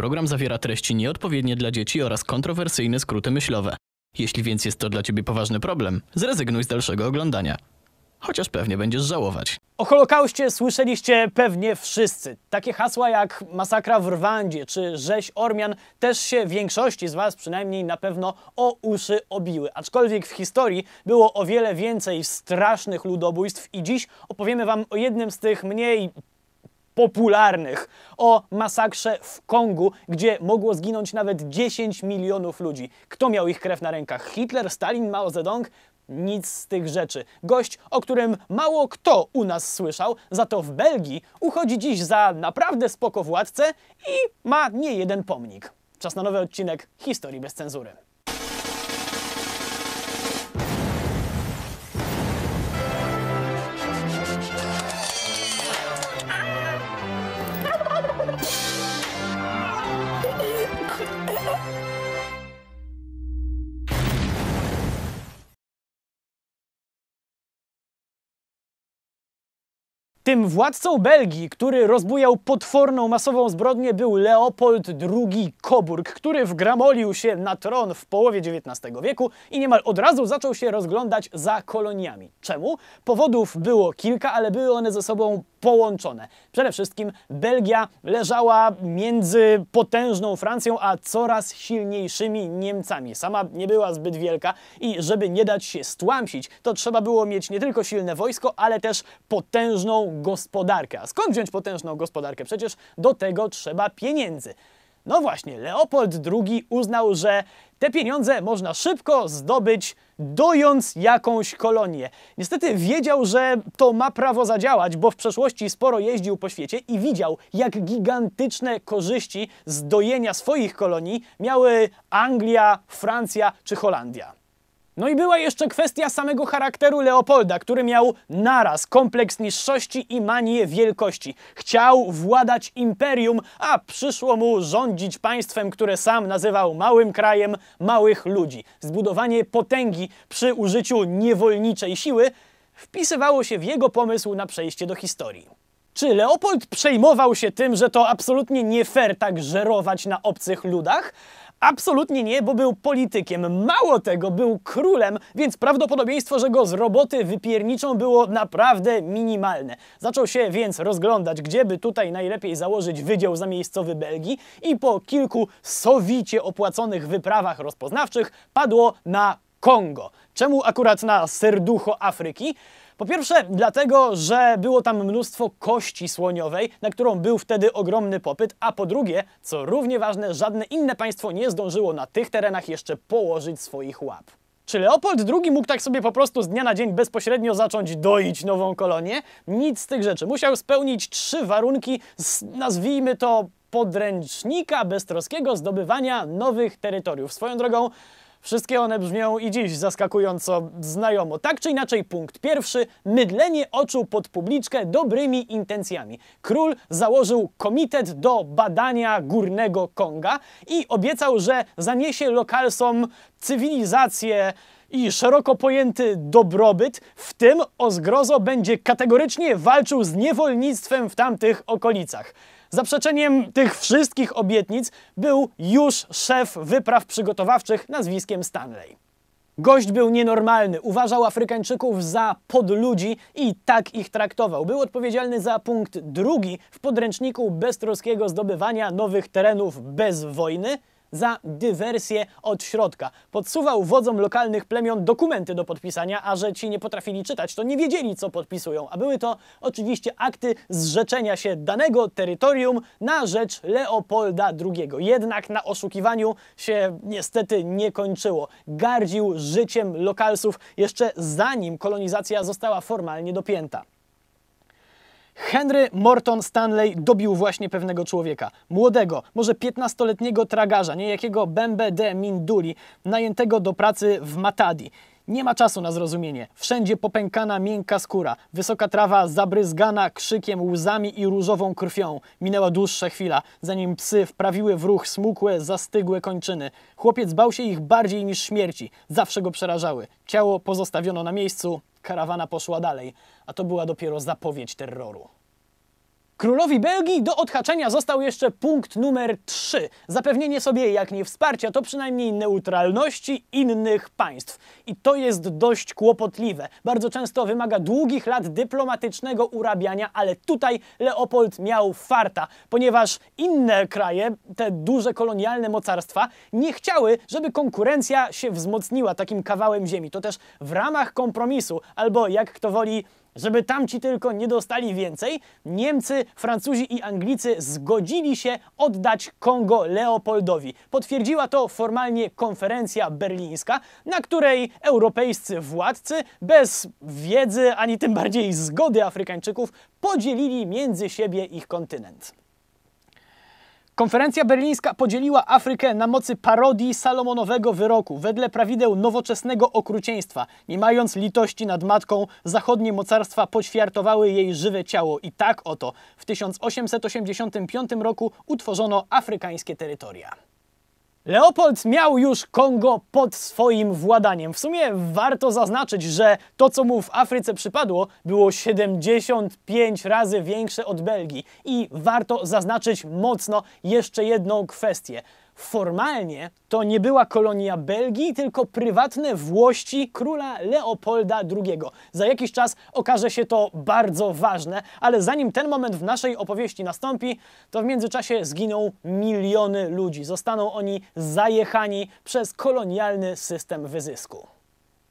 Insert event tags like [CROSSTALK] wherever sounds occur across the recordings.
Program zawiera treści nieodpowiednie dla dzieci oraz kontrowersyjne skróty myślowe. Jeśli więc jest to dla Ciebie poważny problem, zrezygnuj z dalszego oglądania. Chociaż pewnie będziesz żałować. O Holokauście słyszeliście pewnie wszyscy. Takie hasła jak masakra w Rwandzie czy rzeź Ormian też się większości z Was przynajmniej na pewno o uszy obiły. Aczkolwiek w historii było o wiele więcej strasznych ludobójstw i dziś opowiemy Wam o jednym z tych mniej popularnych, o masakrze w Kongu, gdzie mogło zginąć nawet 10 milionów ludzi. Kto miał ich krew na rękach? Hitler, Stalin, Mao Zedong? Nic z tych rzeczy. Gość, o którym mało kto u nas słyszał, za to w Belgii uchodzi dziś za naprawdę spoko władcę i ma nie jeden pomnik. Czas na nowy odcinek Historii bez cenzury. Tym władcą Belgii, który rozbujał potworną masową zbrodnię, był Leopold II Coburg, który wgramolił się na tron w połowie XIX wieku i niemal od razu zaczął się rozglądać za koloniami. Czemu? Powodów było kilka, ale były one ze sobą połączone. Przede wszystkim Belgia leżała między potężną Francją, a coraz silniejszymi Niemcami. Sama nie była zbyt wielka i żeby nie dać się stłamsić, to trzeba było mieć nie tylko silne wojsko, ale też potężną gospodarkę. A skąd wziąć potężną gospodarkę? Przecież do tego trzeba pieniędzy. No właśnie, Leopold II uznał, że te pieniądze można szybko zdobyć, dojąc jakąś kolonię. Niestety wiedział, że to ma prawo zadziałać, bo w przeszłości sporo jeździł po świecie i widział, jak gigantyczne korzyści z dojenia swoich kolonii miały Anglia, Francja czy Holandia. No i była jeszcze kwestia samego charakteru Leopolda, który miał naraz kompleks niższości i manię wielkości. Chciał władać imperium, a przyszło mu rządzić państwem, które sam nazywał małym krajem małych ludzi. Zbudowanie potęgi przy użyciu niewolniczej siły wpisywało się w jego pomysł na przejście do historii. Czy Leopold przejmował się tym, że to absolutnie nie fair tak żerować na obcych ludach? Absolutnie nie, bo był politykiem. Mało tego, był królem, więc prawdopodobieństwo, że go z roboty wypierniczą było naprawdę minimalne. Zaczął się więc rozglądać, by tutaj najlepiej założyć wydział zamiejscowy Belgii i po kilku sowicie opłaconych wyprawach rozpoznawczych padło na Kongo. Czemu akurat na serducho Afryki? Po pierwsze dlatego, że było tam mnóstwo kości słoniowej, na którą był wtedy ogromny popyt, a po drugie, co równie ważne, żadne inne państwo nie zdążyło na tych terenach jeszcze położyć swoich łap. Czy Leopold II mógł tak sobie po prostu z dnia na dzień bezpośrednio zacząć doić nową kolonię? Nic z tych rzeczy. Musiał spełnić trzy warunki, z, nazwijmy to podręcznika beztroskiego zdobywania nowych terytoriów. Swoją drogą, Wszystkie one brzmią i dziś zaskakująco znajomo. Tak czy inaczej, punkt pierwszy: mydlenie oczu pod publiczkę dobrymi intencjami. Król założył komitet do badania górnego Konga i obiecał, że zaniesie lokalsom cywilizację i szeroko pojęty dobrobyt, w tym o zgrozo będzie kategorycznie walczył z niewolnictwem w tamtych okolicach. Zaprzeczeniem tych wszystkich obietnic był już szef wypraw przygotowawczych nazwiskiem Stanley. Gość był nienormalny, uważał Afrykańczyków za podludzi i tak ich traktował. Był odpowiedzialny za punkt drugi w podręczniku beztroskiego zdobywania nowych terenów bez wojny – za dywersję od środka. Podsuwał wodzom lokalnych plemion dokumenty do podpisania, a że ci nie potrafili czytać, to nie wiedzieli, co podpisują, a były to oczywiście akty zrzeczenia się danego terytorium na rzecz Leopolda II. Jednak na oszukiwaniu się niestety nie kończyło. Gardził życiem lokalsów jeszcze zanim kolonizacja została formalnie dopięta. Henry Morton Stanley dobił właśnie pewnego człowieka, młodego, może 15-letniego tragarza, niejakiego Bembe de Minduli, najętego do pracy w Matadi. Nie ma czasu na zrozumienie. Wszędzie popękana miękka skóra, wysoka trawa zabryzgana krzykiem, łzami i różową krwią. Minęła dłuższa chwila, zanim psy wprawiły w ruch smukłe, zastygłe kończyny. Chłopiec bał się ich bardziej niż śmierci. Zawsze go przerażały. Ciało pozostawiono na miejscu, karawana poszła dalej, a to była dopiero zapowiedź terroru. Królowi Belgii do odhaczenia został jeszcze punkt numer 3. Zapewnienie sobie, jak nie wsparcia, to przynajmniej neutralności innych państw. I to jest dość kłopotliwe. Bardzo często wymaga długich lat dyplomatycznego urabiania, ale tutaj Leopold miał farta, ponieważ inne kraje, te duże kolonialne mocarstwa, nie chciały, żeby konkurencja się wzmocniła takim kawałem ziemi. To też w ramach kompromisu, albo jak kto woli, żeby tamci tylko nie dostali więcej, Niemcy, Francuzi i Anglicy zgodzili się oddać Kongo Leopoldowi. Potwierdziła to formalnie konferencja berlińska, na której europejscy władcy bez wiedzy ani tym bardziej zgody Afrykańczyków podzielili między siebie ich kontynent. Konferencja berlińska podzieliła Afrykę na mocy parodii Salomonowego wyroku, wedle prawideł nowoczesnego okrucieństwa. Nie mając litości nad matką, zachodnie mocarstwa poćwiartowały jej żywe ciało. I tak oto w 1885 roku utworzono afrykańskie terytoria. Leopold miał już Kongo pod swoim władaniem. W sumie warto zaznaczyć, że to, co mu w Afryce przypadło, było 75 razy większe od Belgii. I warto zaznaczyć mocno jeszcze jedną kwestię. Formalnie to nie była kolonia Belgii, tylko prywatne włości króla Leopolda II. Za jakiś czas okaże się to bardzo ważne, ale zanim ten moment w naszej opowieści nastąpi, to w międzyczasie zginą miliony ludzi. Zostaną oni zajechani przez kolonialny system wyzysku.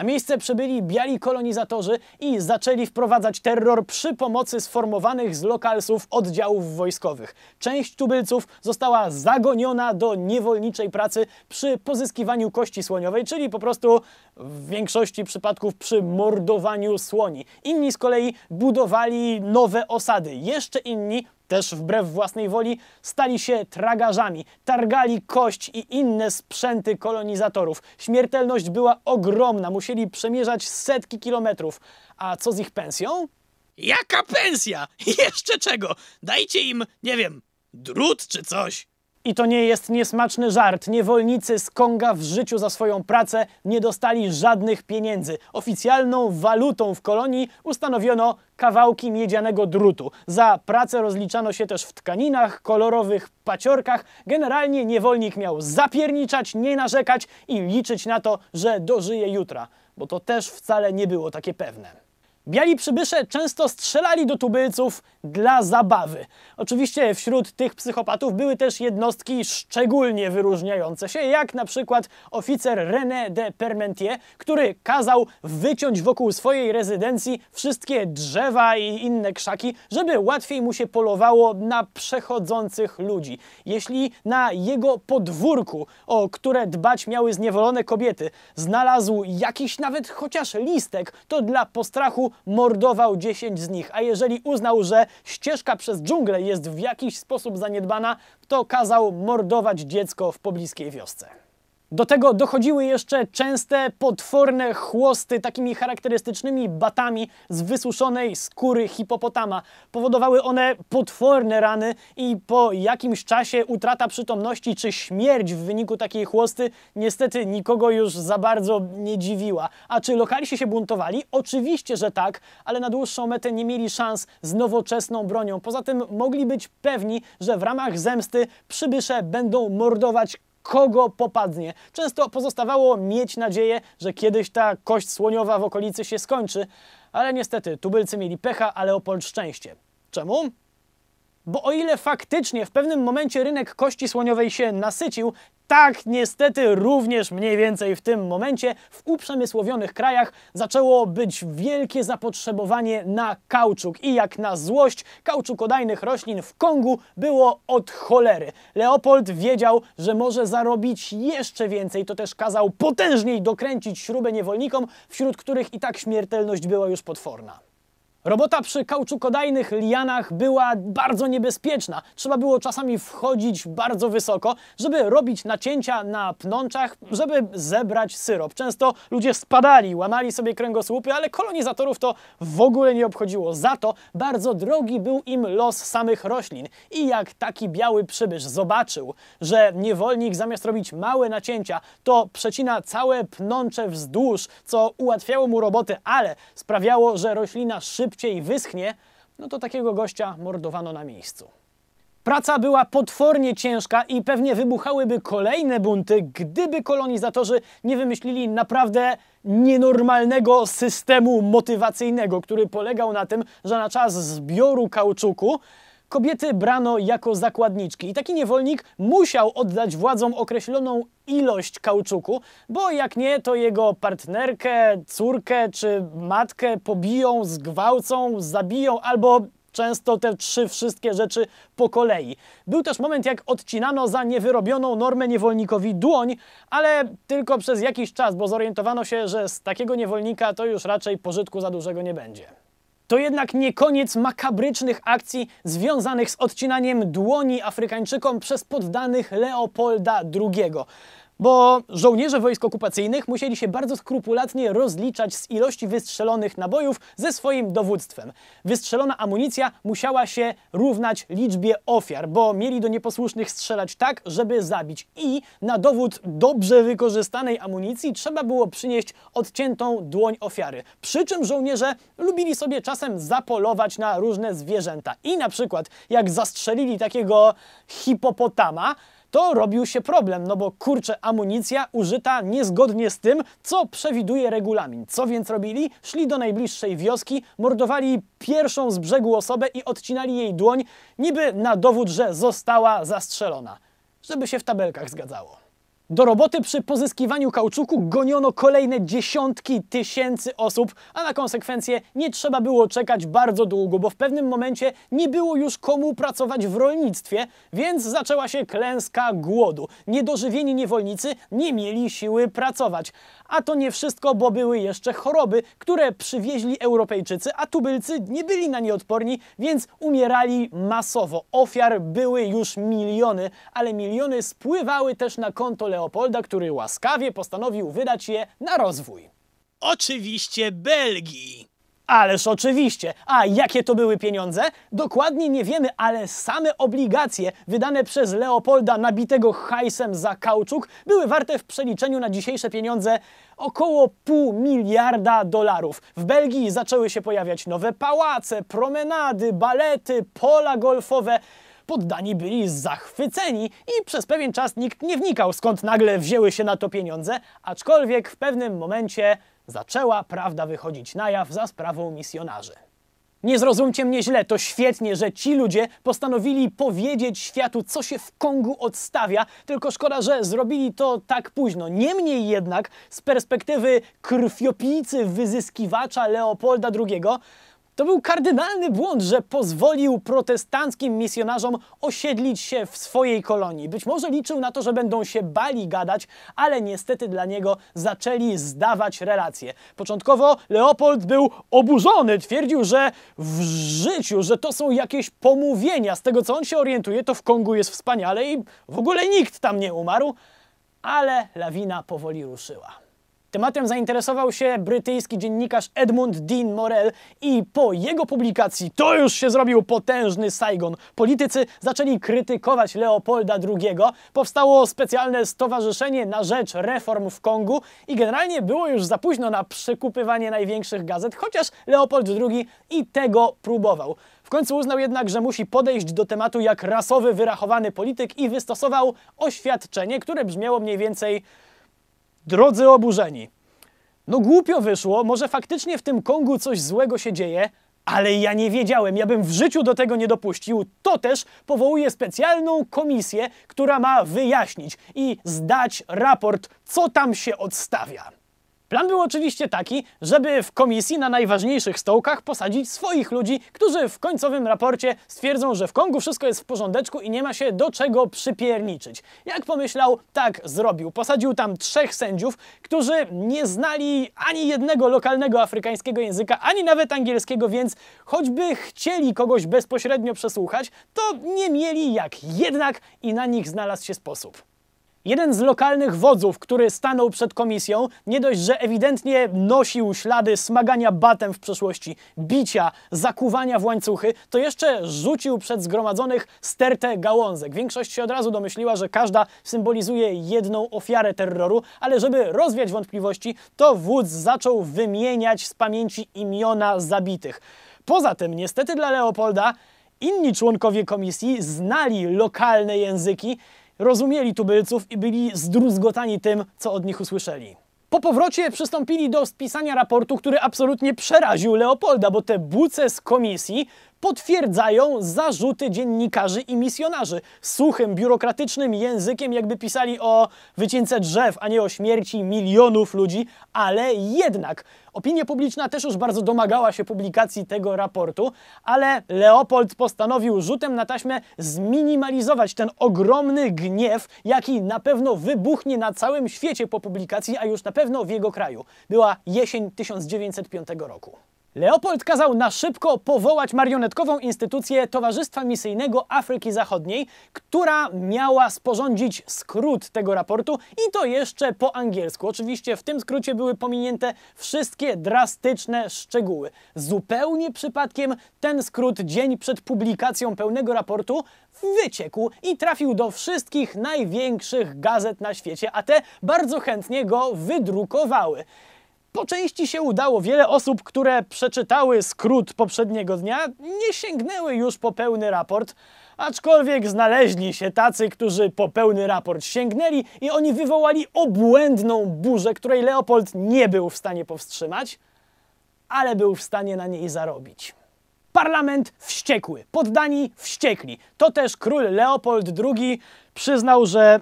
Na miejsce przybyli biali kolonizatorzy i zaczęli wprowadzać terror przy pomocy sformowanych z lokalsów oddziałów wojskowych. Część tubylców została zagoniona do niewolniczej pracy przy pozyskiwaniu kości słoniowej, czyli po prostu w większości przypadków przy mordowaniu słoni. Inni z kolei budowali nowe osady, jeszcze inni też wbrew własnej woli, stali się tragarzami, targali kość i inne sprzęty kolonizatorów. Śmiertelność była ogromna, musieli przemierzać setki kilometrów. A co z ich pensją? Jaka pensja? [LAUGHS] Jeszcze czego? Dajcie im, nie wiem, drut czy coś. I to nie jest niesmaczny żart. Niewolnicy z Konga w życiu za swoją pracę nie dostali żadnych pieniędzy. Oficjalną walutą w kolonii ustanowiono kawałki miedzianego drutu. Za pracę rozliczano się też w tkaninach, kolorowych paciorkach. Generalnie niewolnik miał zapierniczać, nie narzekać i liczyć na to, że dożyje jutra, bo to też wcale nie było takie pewne. Biali przybysze często strzelali do tubylców dla zabawy. Oczywiście wśród tych psychopatów były też jednostki szczególnie wyróżniające się, jak na przykład oficer René de Permentier, który kazał wyciąć wokół swojej rezydencji wszystkie drzewa i inne krzaki, żeby łatwiej mu się polowało na przechodzących ludzi. Jeśli na jego podwórku, o które dbać miały zniewolone kobiety, znalazł jakiś nawet chociaż listek, to dla postrachu mordował 10 z nich, a jeżeli uznał, że ścieżka przez dżunglę jest w jakiś sposób zaniedbana, to kazał mordować dziecko w pobliskiej wiosce. Do tego dochodziły jeszcze częste, potworne chłosty takimi charakterystycznymi batami z wysuszonej skóry hipopotama. Powodowały one potworne rany i po jakimś czasie utrata przytomności czy śmierć w wyniku takiej chłosty niestety nikogo już za bardzo nie dziwiła. A czy lokalsi się buntowali? Oczywiście, że tak, ale na dłuższą metę nie mieli szans z nowoczesną bronią. Poza tym mogli być pewni, że w ramach zemsty przybysze będą mordować kogo popadnie. Często pozostawało mieć nadzieję, że kiedyś ta kość słoniowa w okolicy się skończy, ale niestety tubylcy mieli pecha, ale opol szczęście. Czemu? Bo o ile faktycznie w pewnym momencie rynek kości słoniowej się nasycił, tak niestety również mniej więcej w tym momencie w uprzemysłowionych krajach zaczęło być wielkie zapotrzebowanie na kauczuk i jak na złość kauczukodajnych roślin w Kongu było od cholery. Leopold wiedział, że może zarobić jeszcze więcej, to też kazał potężniej dokręcić śrubę niewolnikom, wśród których i tak śmiertelność była już potworna. Robota przy kauczukodajnych lianach była bardzo niebezpieczna. Trzeba było czasami wchodzić bardzo wysoko, żeby robić nacięcia na pnączach, żeby zebrać syrop. Często ludzie spadali, łamali sobie kręgosłupy, ale kolonizatorów to w ogóle nie obchodziło. Za to bardzo drogi był im los samych roślin. I jak taki biały przybysz zobaczył, że niewolnik zamiast robić małe nacięcia, to przecina całe pnącze wzdłuż, co ułatwiało mu robotę, ale sprawiało, że roślina szybko szybciej wyschnie, no to takiego gościa mordowano na miejscu. Praca była potwornie ciężka i pewnie wybuchałyby kolejne bunty, gdyby kolonizatorzy nie wymyślili naprawdę nienormalnego systemu motywacyjnego, który polegał na tym, że na czas zbioru kauczuku kobiety brano jako zakładniczki. I taki niewolnik musiał oddać władzom określoną ilość kauczuku, bo jak nie, to jego partnerkę, córkę czy matkę pobiją, zgwałcą, zabiją albo często te trzy wszystkie rzeczy po kolei. Był też moment, jak odcinano za niewyrobioną normę niewolnikowi dłoń, ale tylko przez jakiś czas, bo zorientowano się, że z takiego niewolnika to już raczej pożytku za dużego nie będzie to jednak nie koniec makabrycznych akcji związanych z odcinaniem dłoni Afrykańczykom przez poddanych Leopolda II bo żołnierze wojsk okupacyjnych musieli się bardzo skrupulatnie rozliczać z ilości wystrzelonych nabojów ze swoim dowództwem. Wystrzelona amunicja musiała się równać liczbie ofiar, bo mieli do nieposłusznych strzelać tak, żeby zabić. I na dowód dobrze wykorzystanej amunicji trzeba było przynieść odciętą dłoń ofiary. Przy czym żołnierze lubili sobie czasem zapolować na różne zwierzęta. I na przykład jak zastrzelili takiego hipopotama, to robił się problem, no bo kurczę, amunicja użyta niezgodnie z tym, co przewiduje regulamin. Co więc robili? Szli do najbliższej wioski, mordowali pierwszą z brzegu osobę i odcinali jej dłoń, niby na dowód, że została zastrzelona. Żeby się w tabelkach zgadzało. Do roboty przy pozyskiwaniu kauczuku goniono kolejne dziesiątki tysięcy osób, a na konsekwencje nie trzeba było czekać bardzo długo, bo w pewnym momencie nie było już komu pracować w rolnictwie, więc zaczęła się klęska głodu. Niedożywieni niewolnicy nie mieli siły pracować. A to nie wszystko, bo były jeszcze choroby, które przywieźli Europejczycy, a tubylcy nie byli na nie odporni, więc umierali masowo. Ofiar były już miliony, ale miliony spływały też na konto Leopolda, który łaskawie postanowił wydać je na rozwój. Oczywiście Belgii. Ależ oczywiście. A jakie to były pieniądze? Dokładnie nie wiemy, ale same obligacje wydane przez Leopolda nabitego hajsem za kauczuk były warte w przeliczeniu na dzisiejsze pieniądze około pół miliarda dolarów. W Belgii zaczęły się pojawiać nowe pałace, promenady, balety, pola golfowe poddani byli zachwyceni i przez pewien czas nikt nie wnikał, skąd nagle wzięły się na to pieniądze, aczkolwiek w pewnym momencie Zaczęła prawda wychodzić na jaw za sprawą misjonarzy. Nie zrozumcie mnie źle, to świetnie, że ci ludzie postanowili powiedzieć światu, co się w Kongu odstawia, tylko szkoda, że zrobili to tak późno. Niemniej jednak, z perspektywy krwiopijcy wyzyskiwacza Leopolda II, to był kardynalny błąd, że pozwolił protestanckim misjonarzom osiedlić się w swojej kolonii. Być może liczył na to, że będą się bali gadać, ale niestety dla niego zaczęli zdawać relacje. Początkowo Leopold był oburzony, twierdził, że w życiu, że to są jakieś pomówienia. Z tego co on się orientuje, to w Kongu jest wspaniale i w ogóle nikt tam nie umarł, ale lawina powoli ruszyła. Tematem zainteresował się brytyjski dziennikarz Edmund Dean Morel i po jego publikacji to już się zrobił potężny Saigon. Politycy zaczęli krytykować Leopolda II. Powstało specjalne stowarzyszenie na rzecz reform w Kongu i generalnie było już za późno na przekupywanie największych gazet, chociaż Leopold II i tego próbował. W końcu uznał jednak, że musi podejść do tematu jak rasowy, wyrachowany polityk i wystosował oświadczenie, które brzmiało mniej więcej Drodzy oburzeni, no głupio wyszło, może faktycznie w tym Kongu coś złego się dzieje, ale ja nie wiedziałem, ja bym w życiu do tego nie dopuścił. To też powołuje specjalną komisję, która ma wyjaśnić i zdać raport, co tam się odstawia. Plan był oczywiście taki, żeby w komisji na najważniejszych stołkach posadzić swoich ludzi, którzy w końcowym raporcie stwierdzą, że w Kongu wszystko jest w porządeczku i nie ma się do czego przypierniczyć. Jak pomyślał, tak zrobił. Posadził tam trzech sędziów, którzy nie znali ani jednego lokalnego afrykańskiego języka, ani nawet angielskiego, więc choćby chcieli kogoś bezpośrednio przesłuchać, to nie mieli jak jednak i na nich znalazł się sposób. Jeden z lokalnych wodzów, który stanął przed komisją, nie dość, że ewidentnie nosił ślady smagania batem w przeszłości, bicia, zakuwania w łańcuchy, to jeszcze rzucił przed zgromadzonych stertę gałązek. Większość się od razu domyśliła, że każda symbolizuje jedną ofiarę terroru, ale żeby rozwiać wątpliwości, to wódz zaczął wymieniać z pamięci imiona zabitych. Poza tym, niestety dla Leopolda, inni członkowie komisji znali lokalne języki rozumieli tubylców i byli zdruzgotani tym, co od nich usłyszeli. Po powrocie przystąpili do spisania raportu, który absolutnie przeraził Leopolda, bo te buce z komisji potwierdzają zarzuty dziennikarzy i misjonarzy. Suchym, biurokratycznym językiem, jakby pisali o wycince drzew, a nie o śmierci milionów ludzi, ale jednak. Opinia publiczna też już bardzo domagała się publikacji tego raportu, ale Leopold postanowił rzutem na taśmę zminimalizować ten ogromny gniew, jaki na pewno wybuchnie na całym świecie po publikacji, a już na pewno w jego kraju. Była jesień 1905 roku. Leopold kazał na szybko powołać marionetkową instytucję Towarzystwa Misyjnego Afryki Zachodniej, która miała sporządzić skrót tego raportu i to jeszcze po angielsku. Oczywiście w tym skrócie były pominięte wszystkie drastyczne szczegóły. Zupełnie przypadkiem ten skrót dzień przed publikacją pełnego raportu wyciekł i trafił do wszystkich największych gazet na świecie, a te bardzo chętnie go wydrukowały. Po części się udało. Wiele osób, które przeczytały skrót poprzedniego dnia, nie sięgnęły już po pełny raport, aczkolwiek znaleźli się tacy, którzy po pełny raport sięgnęli i oni wywołali obłędną burzę, której Leopold nie był w stanie powstrzymać, ale był w stanie na niej zarobić. Parlament wściekły, poddani wściekli. To też król Leopold II przyznał, że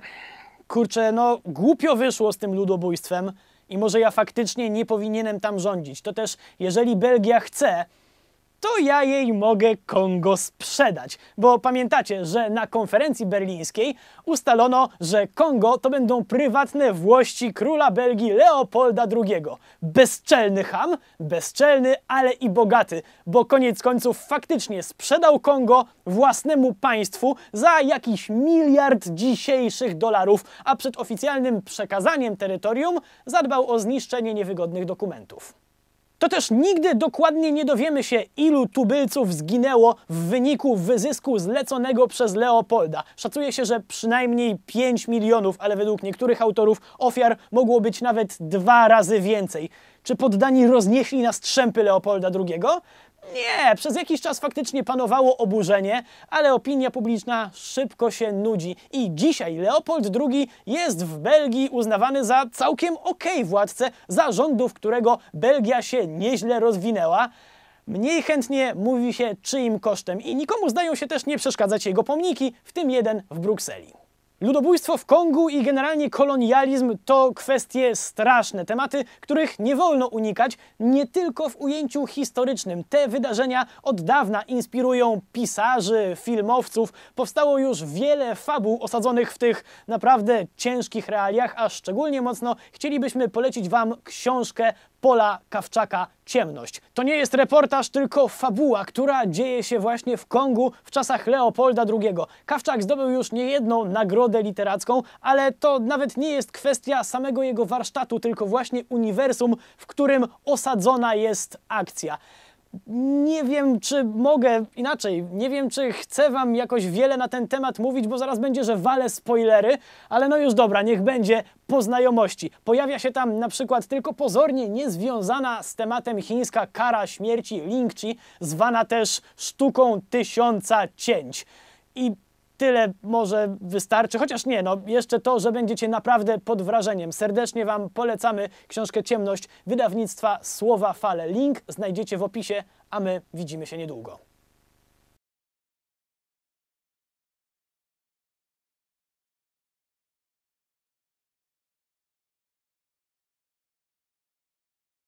kurczę, no głupio wyszło z tym ludobójstwem, i może ja faktycznie nie powinienem tam rządzić. To też, jeżeli Belgia chce, to ja jej mogę Kongo sprzedać. Bo pamiętacie, że na konferencji berlińskiej ustalono, że Kongo to będą prywatne włości króla Belgii Leopolda II. Bezczelny ham, bezczelny, ale i bogaty, bo koniec końców faktycznie sprzedał Kongo własnemu państwu za jakiś miliard dzisiejszych dolarów, a przed oficjalnym przekazaniem terytorium zadbał o zniszczenie niewygodnych dokumentów to też nigdy dokładnie nie dowiemy się, ilu tubylców zginęło w wyniku wyzysku zleconego przez Leopolda. Szacuje się, że przynajmniej 5 milionów, ale według niektórych autorów ofiar mogło być nawet dwa razy więcej. Czy poddani roznieśli na strzępy Leopolda II? Nie, przez jakiś czas faktycznie panowało oburzenie, ale opinia publiczna szybko się nudzi. I dzisiaj Leopold II jest w Belgii uznawany za całkiem okej okay władcę, za rządów którego Belgia się nieźle rozwinęła. Mniej chętnie mówi się czyim kosztem i nikomu zdają się też nie przeszkadzać jego pomniki, w tym jeden w Brukseli. Ludobójstwo w Kongu i generalnie kolonializm to kwestie straszne, tematy, których nie wolno unikać nie tylko w ujęciu historycznym. Te wydarzenia od dawna inspirują pisarzy, filmowców. Powstało już wiele fabuł osadzonych w tych naprawdę ciężkich realiach, a szczególnie mocno chcielibyśmy polecić Wam książkę Pola Kawczaka Ciemność. To nie jest reportaż, tylko fabuła, która dzieje się właśnie w Kongu w czasach Leopolda II. Kawczak zdobył już niejedną nagrodę literacką, ale to nawet nie jest kwestia samego jego warsztatu, tylko właśnie uniwersum, w którym osadzona jest akcja nie wiem, czy mogę inaczej, nie wiem, czy chcę Wam jakoś wiele na ten temat mówić, bo zaraz będzie, że wale spoilery, ale no już dobra, niech będzie po znajomości. Pojawia się tam na przykład tylko pozornie niezwiązana z tematem chińska kara śmierci Lingqi, zwana też sztuką tysiąca cięć. I tyle może wystarczy, chociaż nie, no jeszcze to, że będziecie naprawdę pod wrażeniem. Serdecznie Wam polecamy książkę Ciemność wydawnictwa Słowa Fale. Link znajdziecie w opisie, a my widzimy się niedługo.